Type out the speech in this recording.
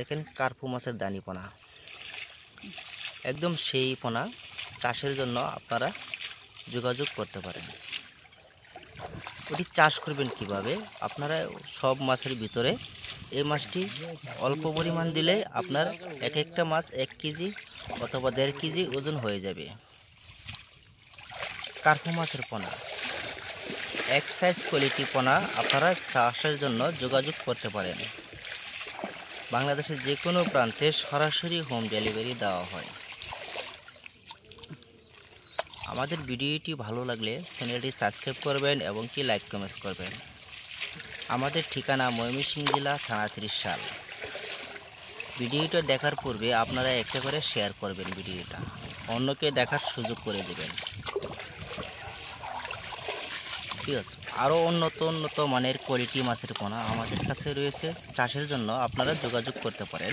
দেখেন কার্পু মাছের দানি পোনা একদম সেই পোনা চাষের জন্য আপনারা যোগাযোগ করতে পারেন ওটি চাষ করবেন কিভাবে আপনারা সব মাছের ভিতরে এই মাছটি অল্প পরিমাণ দিলে আপনার এক একটা মাছ এক কেজি অথবা দেড় কেজি ওজন হয়ে যাবে কার্পু মাছের পোনা এক সাইজ কোয়ালিটি পোনা আপনারা চাষের জন্য যোগাযোগ করতে পারেন বাংলাদেশের যে কোনো প্রান্তে সরাসরি হোম ডেলিভারি দেওয়া হয় আমাদের ভিডিওটি ভালো লাগলে চ্যানেলটি সাবস্ক্রাইব করবেন এবং কি লাইক কমেন্টস করবেন আমাদের ঠিকানা ময়মনসিংহ জেলা থানা ত্রিশ সাল ভিডিওটা দেখার পূর্বে আপনারা একটা করে শেয়ার করবেন ভিডিওটা অন্যকে দেখার সুযোগ করে দেবেন ঠিক আছে আরও উন্নত উন্নত মানের কোয়ালিটি মাছের পোনা আমাদের কাছে রয়েছে চাষের জন্য আপনারা যোগাযোগ করতে পারেন